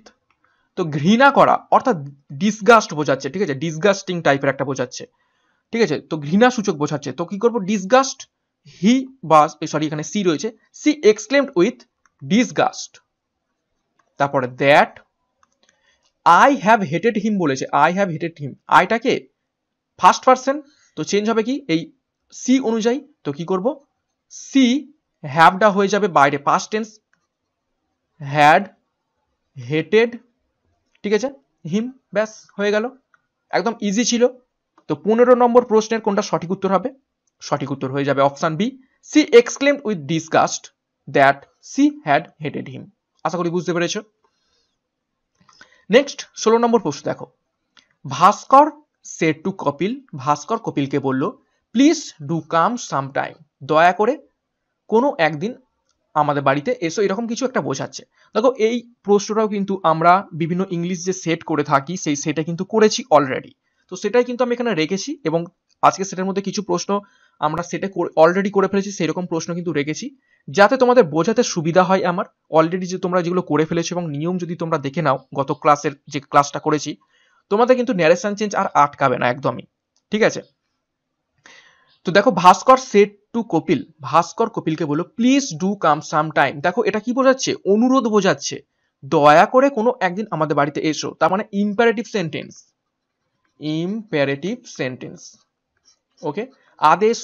তো ঘৃণা করা অর্থাৎ ডিসগাস্ট বোঝাচ্ছে ঠিক আছে ডিসগাস্টিং টাইপের একটা বোঝাচ্ছে ঠিক আছে তো ঘৃণা সূচক বোঝাচ্ছে তো কি করবো ডিসগাস্ট হি বা সরি এখানে সি রয়েছে সি এক্সক্লেমড উইথ ডিসগাস্ট তারপরে that I have hated him বলেছে আই হ্যাভ হেটেড হিম আইটাকে ফার্স্ট পার্সন তো চেঞ্জ হবে কি এই সি অনুযায়ী তো কি করব সি হ্যাভডা হয়ে যাবে বাইরে পাস্ট টেন্স হ্যাড হেটেড ঠিক আছে হিম ব্যাস হয়ে গেল একদম ইজি ছিল তো পনেরো নম্বর প্রশ্নের কোনটা সঠিক উত্তর হবে সঠিক উত্তর হয়ে যাবে option B she exclaim with disgust that she had hated him আশা করি বুঝতে পেরেছ নেক্সট ষোলো নম্বর প্রশ্ন দেখো ভাস্কর সেট টু কপিল ভাস্কর কপিলকে বলল please do come some time দয়া করে কোনো একদিন আমাদের বাড়িতে এসো এরকম কিছু একটা বোঝাচ্ছে দেখো এই প্রশ্নটাও কিন্তু আমরা বিভিন্ন ইংলিশ যে সেট করে থাকি সেই সেটা কিন্তু করেছি অলরেডি তো সেটাই কিন্তু আমি এখানে রেখেছি এবং আজকে সেটার মধ্যে কিছু প্রশ্ন আমরা সেটা অলরেডি করে ফেলেছি সেই রকম প্রশ্ন কিন্তু রেখেছি যাতে তোমাদের বোঝাতে সুবিধা হয় আমার অলরেডি যে তোমরা যেগুলো করে ফেলেছো এবং নিয়ম যদি তোমরা দেখে নাও গত ক্লাসের যে ক্লাসটা করেছি তোমাদের কিন্তু ন্যারেশন চেঞ্জ আর আটকাবে না একদমই ঠিক আছে তো দেখো ভাস্কর সেট টু কপিল ভাস্কর কপিলকে বলো please do come some time দেখো এটা কি বোঝাচ্ছে অনুরোধ বোঝাচ্ছে দয়া করে কোনো একদিন আমাদের বাড়িতে এসো তার মানে imperative sentence imperative sentence okay আদেশ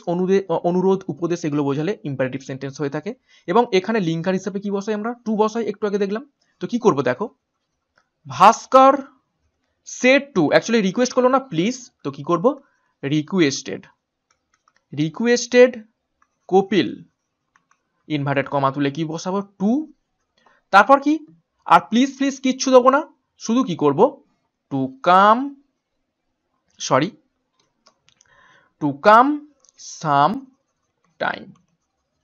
অনুরোধ উপদেশ এগুলো বোঝালে ইম্পারেটিভ সেন্টেন্স হয়ে থাকে এবং এখানে লিঙ্কার হিসেবে কি বসাই আমরা টু বসাই একটু আগে দেখলাম তো কি করব দেখো Bhaskar said to actually request করলো না প্লিজ তো কি করব requested requested Kapil inverted comma তুলে কি বসাবো টু তারপর কি আর প্লিজ প্লিজ কিচ্ছু দেবো না শুধু কি করব to come sorry to come some time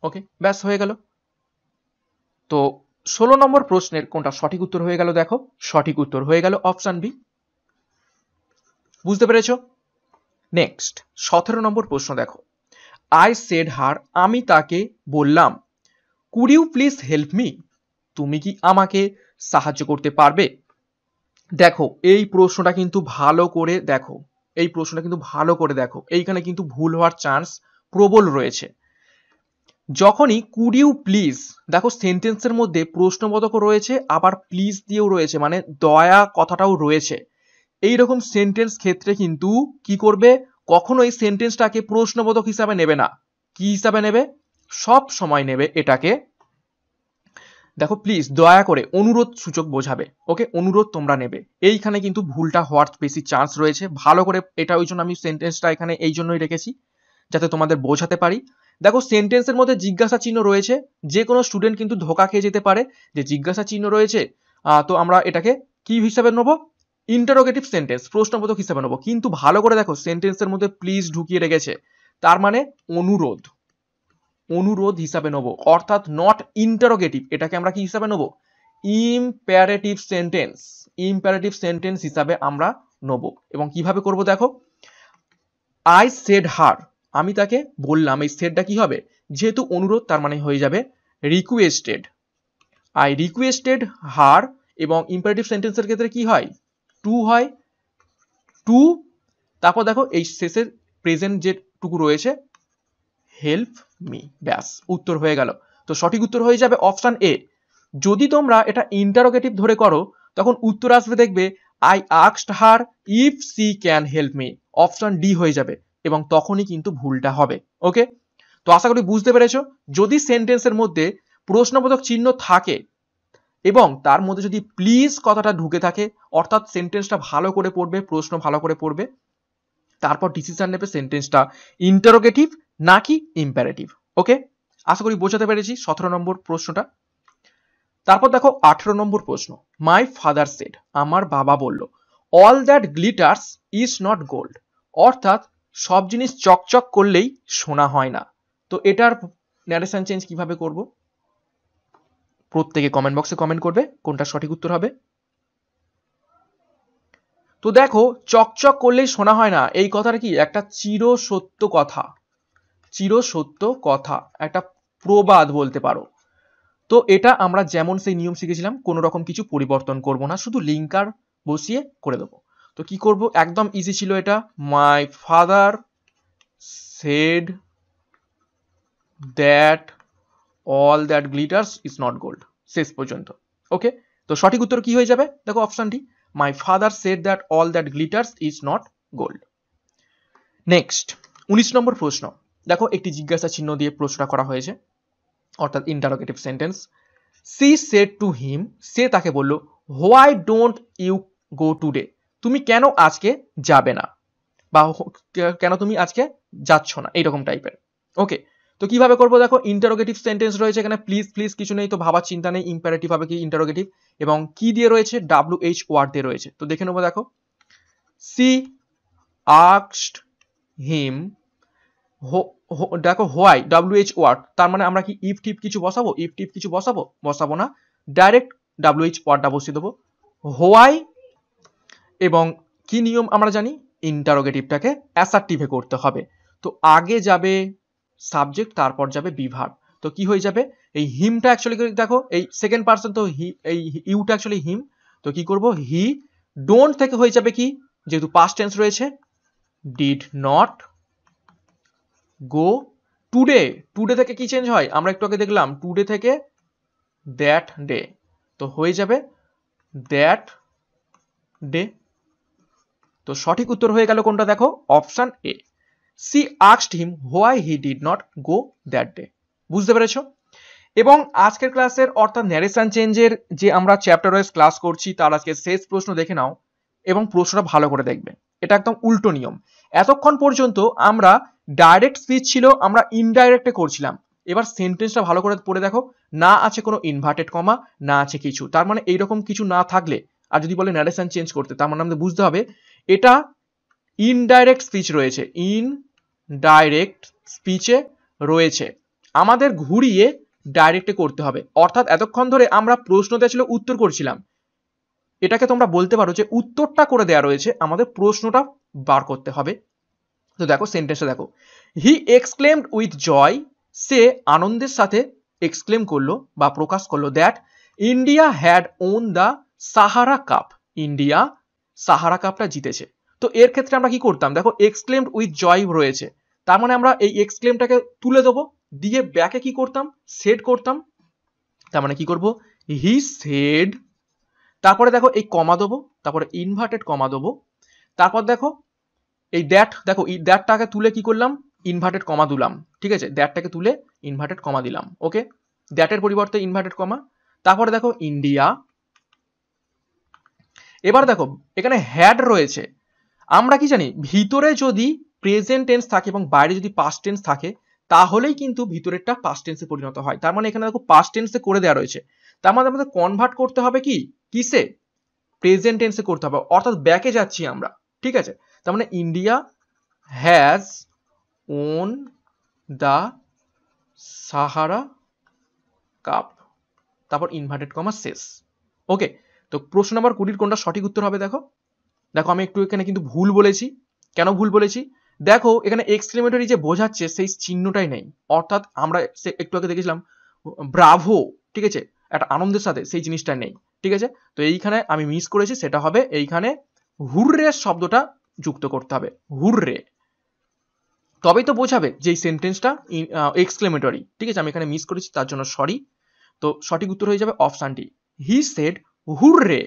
okay ব্যাস হয়ে গেল তো ষোলো নম্বর প্রশ্নের কোনটা সঠিক উত্তর হয়ে গেল দেখো সঠিক উত্তর হয়ে গেল অপশান বি বুঝতে পেরেছ নেক্সট সতেরো নম্বর প্রশ্ন দেখো আই সেড হার আমি তাকে বললাম could you please help me তুমি কি আমাকে সাহায্য করতে পারবে দেখো এই প্রশ্নটা কিন্তু ভালো করে দেখো এই প্রশ্নটা কিন্তু ভালো করে দেখো এইখানে কিন্তু ভুল হওয়ার চান্স প্রবল রয়েছে যখনই কুড ইউ প্লিজ দেখো সেন্টেন্সের মধ্যে প্রশ্নবোধক রয়েছে আবার প্লিজ দিয়েও রয়েছে মানে দয়া কথাটাও রয়েছে এই রকম সেন্টেন্স ক্ষেত্রে কিন্তু কি করবে কখনো এই সেন্টেন্সটাকে প্রশ্নবোধক হিসাবে নেবে না কি হিসাবে নেবে সব সময় নেবে এটাকে দেখো প্লিজ দয়া করে অনুরোধ সূচক বোঝাবে ওকে অনুরোধ তোমরা নেবে এইখানে কিন্তু ভুলটা হওয়ার বেশি চান্স রয়েছে ভালো করে এটা ওই জন্য আমি সেন্টেন্সটা এখানে এই জন্যই রেখেছি যাতে তোমাদের বোঝাতে পারি দেখো সেন্টেন্সের মধ্যে জিজ্ঞাসা চিহ্ন রয়েছে যে কোনো স্টুডেন্ট কিন্তু ধোকা খেয়ে যেতে পারে যে জিজ্ঞাসা চিহ্ন রয়েছে তো আমরা এটাকে কি হিসাবে নেবো ইন্টারোগেটিভ সেন্টেন্স প্রশ্নবোধক হিসেবে নেবো কিন্তু ভালো করে দেখো সেন্টেন্সের মধ্যে প্লিজ ঢুকিয়ে রেখেছে তার মানে অনুরোধ অনুরোধ হিসাবে নেবো অর্থাৎ নট ইন্টারোগেটিভ এটাকে আমরা কি হিসাবে নেবো ইম্প্যারেটিভ সেন্টেন্স ইম্প্যারেটিভ সেন্টেন্স হিসাবে আমরা নেব এবং কিভাবে করব দেখো আই সেড হার আমি তাকে বললাম এই সেডটা কি হবে যেহেতু অনুরোধ তার মানে হয়ে যাবে রিকোয়েস্টেড আই রিকোয়েস্টেড হার এবং ইম্পারেটিভ সেন্টেন্সের ক্ষেত্রে কি হয় টু হয় টু তারপর দেখো এই শেষের প্রেজেন্ট যেটুকু রয়েছে হেল্প মি ব্যাস উত্তর হয়ে গেল তো সঠিক উত্তর হয়ে যাবে অপশান এ যদি তোমরা এটা ইন্টারোগেটিভ ধরে করো তখন উত্তর আসবে দেখবে আই আক্সড her if she can help me option D হয়ে যাবে এবং তখনই কিন্তু ভুলটা হবে ওকে তো আশা করি বুঝতে পেরেছো যদি সেন্টেন্সের মধ্যে প্রশ্নবোধক চিহ্ন থাকে এবং তার মধ্যে যদি প্লিজ কথাটা ঢুকে থাকে অর্থাৎ সেন্টেন্সটা ভালো করে পড়বে প্রশ্ন ভালো করে পড়বে তারপর ডিসিশন নেবে সেন্টেন্সটা ইন্টারোগেটিভ নাকি ইম্প্যারেটিভ ওকে আশা করি বোঝাতে পেরেছি সতেরো নম্বর প্রশ্নটা তারপর দেখো আঠেরো নম্বর প্রশ্ন মাই ফাদার সেড আমার বাবা বলল all that glitters is not gold অর্থাৎ সব জিনিস চকচক করলেই সোনা হয় না তো এটার ন্যারেশন চেঞ্জ কিভাবে করবো প্রত্যেকে কমেন্ট বক্সে কমেন্ট করবে কোনটা সঠিক উত্তর হবে তো দেখো চকচক করলেই শোনা হয় না এই কথাটা কি একটা চির সত্য কথা চির সত্য কথা একটা প্রবাদ বলতে পারো তো এটা আমরা যেমন সেই নিয়ম শিখেছিলাম কোনো রকম কিছু পরিবর্তন করব না শুধু লিঙ্কার বসিয়ে করে দেবো তো কি করব একদম ইজি ছিল এটা my father said that all that glitters is not gold শেষ পর্যন্ত ওকে তো সঠিক উত্তর কি হয়ে যাবে দেখো অপশানটি my father said that all that glitters is not gold next উনিশ নম্বর প্রশ্ন দেখো একটি জিজ্ঞাসা চিহ্ন দিয়ে প্রশ্নটা করা হয়েছে অর্থাৎ interrogative sentence she said to him সে তাকে বলল why don't you go today তুমি কেন আজকে যাবে না বা কেন তুমি আজকে যাচ্ছ না এইরকম টাইপের ওকে তো কিভাবে করবো দেখো ইন্টারোগেটিভ সেন্টেন্স রয়েছে এখানে প্লিজ প্লিজ কিছু নেই তো ভাবার চিন্তা নেই ইম্পারেটিভ হবে কি ইন্টারোগেটিভ এবং কি দিয়ে রয়েছে ডাব্লু এইচ ওয়ার্ড দিয়ে রয়েছে তো দেখে নেবো দেখো সি আক্সড হিম দেখো হোয়াই ডাব্লু এইচ ওয়ার্ড তার মানে আমরা কি ইফ টিপ কিছু বসাবো ইফ টিপ কিছু বসাবো বসাবো না ডাইরেক্ট ডাব্লু এইচ ওয়ার্ডটা বসিয়ে দেবো হোয়াই এবং কি নিয়ম আমরা জানি ইন্টারোগেটিভটাকে অ্যাসার্টিভে করতে হবে তো আগে যাবে সাবজেক্ট তারপর যাবে বিভার তো কি হয়ে যাবে এই হিমটা অ্যাকচুয়ালি দেখো এই সেকেন্ড পার্সন তো হি এই ইউটা অ্যাকচুয়ালি হিম তো কি করব হি ডোন্ট থেকে হয়ে যাবে কি যেহেতু পাস্ট টেন্স রয়েছে did not go today today থেকে কি চেঞ্জ হয় আমরা একটু আগে দেখলাম টুডে থেকে দ্যাট ডে তো হয়ে যাবে দ্যাট ডে তো সঠিক উত্তর হয়ে গেল কোনটা দেখো option A she asked him why he did not go that day বুঝতে পেরেছো এবং আজকের ক্লাসের অর্থাৎ ন্যারেশন চেঞ্জের যে আমরা চ্যাপ্টার ওয়াইজ ক্লাস করছি তার আজকে শেষ প্রশ্ন দেখে নাও এবং প্রশ্নটা ভালো করে দেখবে এটা একদম উল্টো নিয়ম এতক্ষণ পর্যন্ত আমরা ডাইরেক্ট স্পিচ ছিল আমরা ইনডাইরেক্টে করছিলাম এবার সেন্টেন্সটা ভালো করে পড়ে দেখো না আছে কোনো ইনভার্টেড কমা না আছে কিছু তার মানে এইরকম কিছু না থাকলে আর যদি বলে ন্যারেশন চেঞ্জ করতে তার মানে আমাদের বুঝতে হবে এটা ইনডাইরেক্ট স্পিচ রয়েছে ইন ডাইরেক্ট স্পিচে রয়েছে আমাদের ঘুরিয়ে ডাইরেক্টে করতে হবে অর্থাৎ এতক্ষণ ধরে আমরা প্রশ্ন দেওয়া ছিল উত্তর করছিলাম এটাকে তোমরা বলতে পারো যে উত্তরটা করে দেয়া রয়েছে আমাদের প্রশ্নটা বার করতে হবে তো দেখো সেন্টেন্সটা দেখো হি এক্সক্লেমড উইথ জয় সে আনন্দের সাথে এক্সক্লেম করলো বা প্রকাশ করলো that India had won the Sahara cup India Sahara কাপটা জিতেছে তো এর ক্ষেত্রে আমরা কি করতাম দেখো এক্সক্লেমড উইথ জয় রয়েছে তার মানে আমরা এই এক্সক্লেমটাকে তুলে দেবো দিয়ে ব্যাকে কি করতাম সেট করতাম তার মানে কি করব হি সেড তারপরে দেখো এই কমা দেবো তারপরে ইনভার্টেড কমা দেবো তারপর দেখো এই দ্যাট দেখো এই দ্যাটটাকে তুলে কি করলাম ইনভার্টেড কমা দিলাম ঠিক আছে দ্যাটটাকে তুলে ইনভার্টেড কমা দিলাম ওকে দ্যাটের পরিবর্তে ইনভার্টেড কমা তারপরে দেখো ইন্ডিয়া এবার দেখো এখানে হ্যাড রয়েছে আমরা কি জানি ভিতরে যদি প্রেজেন্ট টেন্স থাকে এবং বাইরে যদি পাস্ট টেন্স থাকে তাহলেই কিন্তু ভিতরেরটা পাস্ট টেন্সে পরিণত হয় তার মানে এখানে দেখো পাস্ট টেন্সে করে দেওয়া রয়েছে তার মানে আমাদের কনভার্ট করতে হবে কি কিসে প্রেজেন্ট টেন্সে করতে হবে অর্থাৎ ব্যাকে যাচ্ছি আমরা ঠিক আছে তার মানে India has won the Sahara cup তারপর ইনভার্টেড কমা শেষ ওকে তো প্রশ্ন নম্বর কুড়ির কোনটা সঠিক উত্তর হবে দেখো দেখো আমি একটু এখানে কিন্তু ভুল বলেছি কেন ভুল বলেছি দেখো এখানে এক্সক্লেমেটরি যে বোঝাচ্ছে সেই চিহ্নটাই নেই অর্থাৎ আমরা একটু আগে দেখেছিলাম ব্রাভো ঠিক আছে একটা আনন্দের সাথে সেই জিনিসটা নেই ঠিক আছে তো এইখানে আমি মিস করেছি সেটা হবে এইখানে হুররে শব্দটা যুক্ত করতে হবে হুররে তবেই তো বোঝাবে যে এই সেন্টেন্সটা এক্সক্লেমেটরি ঠিক আছে আমি এখানে মিস করেছি তার জন্য সরি তো সঠিক উত্তর হয়ে যাবে অপশানটি he said hurray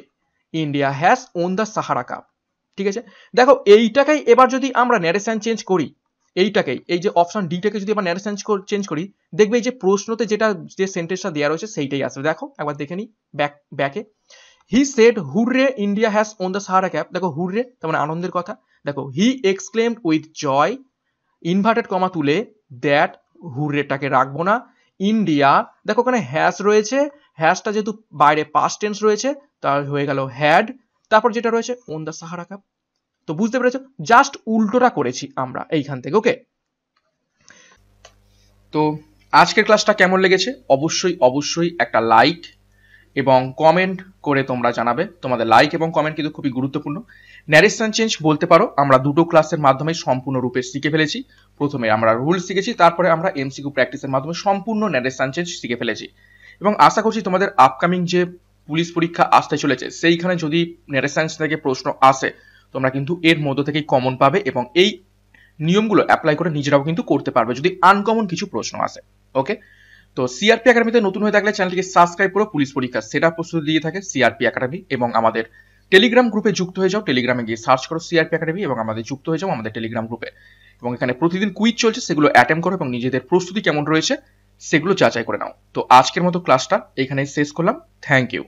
India has won the Sahara cup ঠিক আছে দেখো এইটাকেই এবার যদি আমরা ন্যারেশন চেঞ্জ করি এইটাকেই এই যে অপশন ডিটাকে যদি আমরা ন্যারেশন চেঞ্জ করি দেখবে এই যে প্রশ্নতে যেটা যে সেন্টেন্সটা দেওয়া রয়েছে সেইটাই আসবে দেখো একবার দেখে নিই ব্যাক ব্যাকে he said hurray India has won the Sahara cup দেখো হুররে তার মানে আনন্দের কথা দেখো he exclaimed with joy inverted comma তুলে দ্যাট হুররেটাকে রাখবো না ইন্ডিয়া দেখো ওখানে হ্যাশ রয়েছে হ্যাশটা যেহেতু বাইরে পাস্ট টেন্স রয়েছে তার হয়ে গেল হ্যাড তারপর যেটা রয়েছে ওন দ্য সাহারা কাপ তো বুঝতে পেরেছো জাস্ট উল্টোটা করেছি আমরা এইখান থেকে ওকে তো আজকের ক্লাসটা কেমন লেগেছে অবশ্যই অবশ্যই একটা লাইক এবং কমেন্ট করে তোমরা জানাবে তোমাদের লাইক এবং কমেন্ট কিন্তু খুবই গুরুত্বপূর্ণ ন্যারেশন চেঞ্জ বলতে পারো আমরা দুটো ক্লাসের মাধ্যমে সম্পূর্ণরূপে শিখে ফেলেছি প্রথমে আমরা রুল শিখেছি তারপরে আমরা এমসিকিউ প্র্যাকটিসের মাধ্যমে সম্পূর্ণ ন্যারেশন চেঞ্জ শিখে ফেলেছি এবং আশা করছি তোমাদের আপকামিং যে পুলিশ পরীক্ষা আসতে চলেছে সেইখানে যদি নেটাসায়েন্স থেকে প্রশ্ন আসে তোমরা কিন্তু এর মধ্য থেকেই কমন পাবে এবং এই নিয়মগুলো অ্যাপ্লাই করে নিজেরাও কিন্তু করতে পারবে যদি আনকমন কিছু প্রশ্ন আসে ওকে তো সিআরপি একাডেমিতে নতুন হয়ে থাকলে চ্যানেলটিকে সাবস্ক্রাইব করো পুলিশ পরীক্ষা সেটা প্রস্তুতি দিয়ে থাকে সিআরপি একাডেমি এবং আমাদের টেলিগ্রাম গ্রুপে যুক্ত হয়ে যাও টেলিগ্রামে গিয়ে সার্চ করো সিআরপি একাডেমি এবং আমাদের যুক্ত হয়ে যাও আমাদের টেলিগ্রাম গ্রুপে এবং এখানে প্রতিদিন কুইজ চলছে সেগুলো অ্যাটেম্প করো এবং নিজেদের প্রস্তুতি কেমন রয়েছে সেগুলো যাচাই করে নাও তো আজকের মতো ক্লাসটা এখানে শেষ করলাম থ্যাংক ইউ